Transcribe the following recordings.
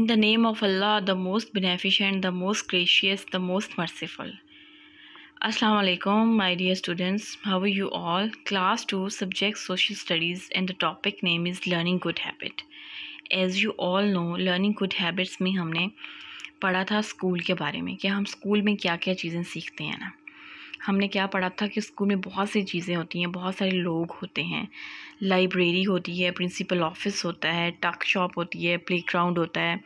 In the name of Allah, the most beneficent, the most gracious, the most merciful. Assalamu alaikum, my dear students. How are you all? Class 2, subject Social Studies, and the topic name is Learning Good Habit. As you all know, Learning Good Habits में हमने पढ़ा था school के बारे में कि हम school में क्या क्या चीज़ें सीखते हैं ना हमने क्या पढ़ा था कि स्कूल में बहुत सी चीज़ें होती हैं बहुत सारे लोग होते हैं लाइब्रेरी होती है प्रिंसिपल ऑफिस होता है टक शॉप होती है प्ले ग्राउंड होता है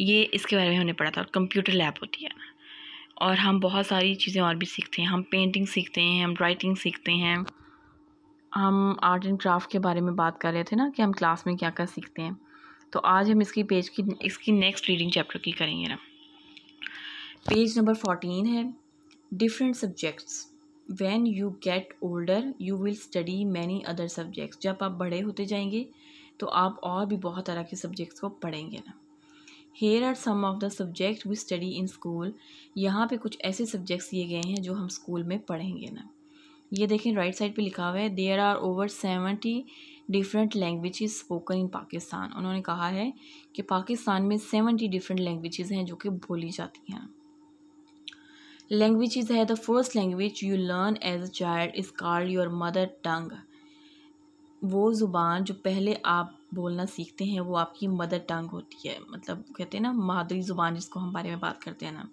ये इसके बारे में हमने पढ़ा था और कंप्यूटर लैब होती है और हम बहुत सारी चीज़ें और भी सीखते हैं हम पेंटिंग सीखते हैं हम राइटिंग सीखते हैं हम आर्ट एंड क्राफ्ट के बारे में बात कर रहे थे ना कि हम क्लास में क्या क्या सीखते हैं तो आज हम इसकी पेज की इसकी नेक्स्ट रीडिंग चैप्टर की करेंगे ना पेज नंबर फोर्टीन है different subjects when you get older you will study many other subjects जब आप बड़े होते जाएंगे तो आप और भी बहुत तरह के सब्जेक्ट्स को पढ़ेंगे ना here are some of the subject we study in school यहाँ पे कुछ ऐसे सब्जेक्ट्स दिए गए हैं जो हम स्कूल में पढ़ेंगे ना ये देखें राइट साइड पे लिखा हुआ है there are over seventy different language spoken in Pakistan उन्होंने कहा है कि पाकिस्तान में सेवेंटी डिफरेंट लैंग्वेज हैं जो कि बोली जाती हैं इज़ है the first language you learn as a child is called your mother tongue वो ज़ुबान जो पहले आप बोलना सीखते हैं वो आपकी मदर टंग होती है मतलब कहते हैं ना मादरी ज़ुबान जिसको हम बारे में बात करते हैं ना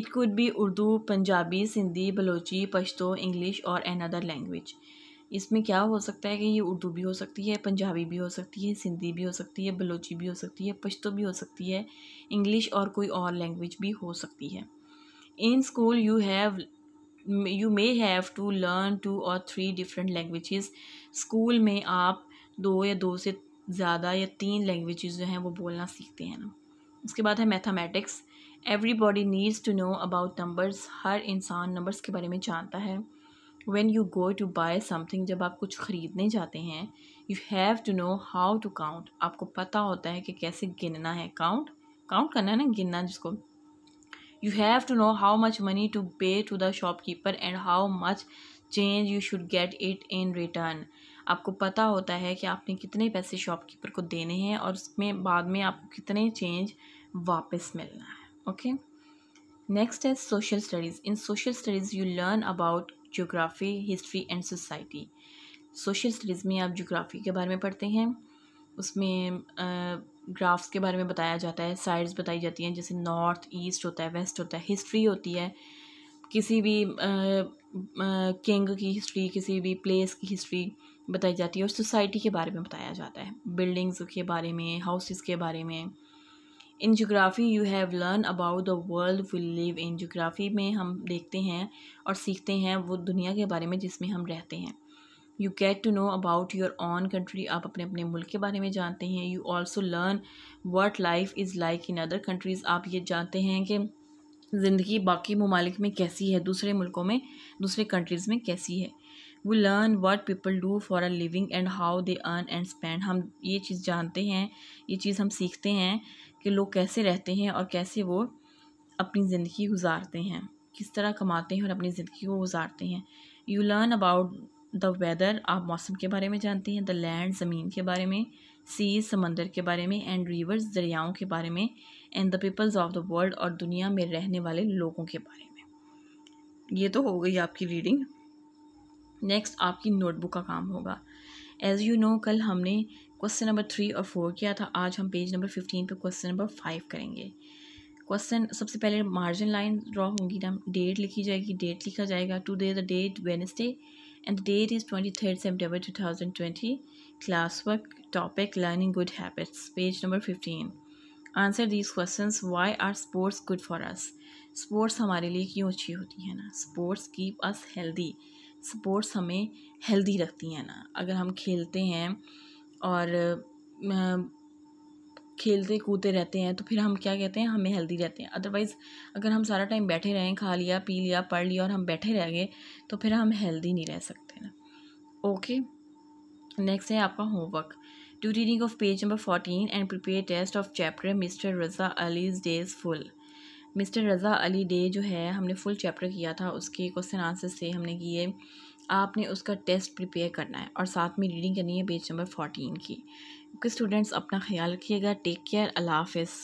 it could be Urdu Punjabi Sindhi Balochi Pashto English और एन अदर लैंग्वेज इसमें क्या हो सकता है कि ये उर्दू भी हो सकती है पंजाबी भी हो सकती है सिंधी भी हो सकती है बलोची भी हो सकती है पश्तो भी हो सकती है इंग्लिश और कोई और लैंग्वेज भी हो सकती है in school you have you may have to learn two or three different languages school में आप दो या दो से ज़्यादा या तीन languages जो हैं वो बोलना सीखते हैं ना उसके बाद है mathematics everybody needs to know about numbers हर इंसान नंबर्स के बारे में जानता है when you go to buy something जब आप कुछ ख़रीदने जाते हैं you have to know how to count आपको पता होता है कि कैसे गिनना है count count करना है ना गिनना जिसको you have to know how much money to pay to the shopkeeper and how much change you should get it in return आपको पता होता है कि आपने कितने पैसे शॉपकीपर को देने हैं और उसमें बाद में आपको कितने चेंज वापस मिलना है ओके नेक्स्ट है social studies in social studies you learn about geography history and society social studies में आप जोग्राफ़ी के बारे में पढ़ते हैं उसमें ग्राफ्स के बारे में बताया जाता है साइड्स बताई जाती हैं जैसे नॉर्थ ईस्ट होता है वेस्ट होता है हिस्ट्री होती है किसी भी किंग की हिस्ट्री किसी भी प्लेस की हिस्ट्री बताई जाती है और सोसाइटी के बारे में बताया जाता है बिल्डिंग्स के बारे में हाउसेस के बारे में in geography you have learn about the world we live in geography में हम देखते हैं और सीखते हैं वो दुनिया के बारे में जिसमें हम रहते हैं you get to know about your own country आप अपने अपने मुल्क के बारे में जानते हैं you also learn what life is like in other countries आप ये जानते हैं कि ज़िंदगी बाकी ममालिक में कैसी है दूसरे मुल्कों में दूसरे कंट्रीज़ में कैसी है we learn what people do for a living and how they earn and spend हम ये चीज़ जानते हैं ये चीज़ हम सीखते हैं कि लोग कैसे रहते हैं और कैसे वो अपनी ज़िंदगी गुजारते हैं किस तरह कमाते हैं और अपनी ज़िंदगी को गुजारते हैं you learn about the weather आप मौसम के बारे में जानते हैं द लैंड ज़मीन के बारे में सी समंदर के बारे में एंड रिवर्स दरियाओं के बारे में and the peoples of the world और दुनिया में रहने वाले लोगों के बारे में ये तो हो गई आपकी रीडिंग नेक्स्ट आपकी नोटबुक का काम होगा एज़ यू नो कल हमने क्वेश्चन नंबर थ्री और फोर किया था आज हम पेज नंबर फिफ्टीन पे क्वेश्चन नंबर फाइव करेंगे क्वेश्चन सबसे पहले मार्जिन लाइन ड्रॉ होंगी ना डेट लिखी जाएगी डेट लिखा जाएगा today the date Wednesday and the date is 23rd September 2020. Classwork topic learning good habits, page number 15. Answer these questions why are sports good for us sports हमारे लिए क्यों अच्छी होती है ना sports keep us healthy sports हमें healthy रखती हैं ना अगर हम खेलते हैं और खेलते कूदते रहते हैं तो फिर हम क्या कहते हैं हमें हेल्दी रहते हैं अदरवाइज़ अगर हम सारा टाइम बैठे रहें खा लिया पी लिया पढ़ लिया और हम बैठे रह गए तो फिर हम हेल्दी नहीं रह सकते ना ओके नेक्स्ट है आपका homework to reading of page number fourteen and prepare test of chapter mister Raza Ali's days full mister Raza Ali day जो है हमने फुल चैप्टर किया था उसके क्वेश्चन आंसर से हमने किए आपने उसका टेस्ट प्रिपेयर करना है और साथ में रीडिंग करनी है पेज नंबर फोर्टीन की ओके स्टूडेंट्स अपना ख्याल रखिएगा टेक केयर अल्लाह हाफिज़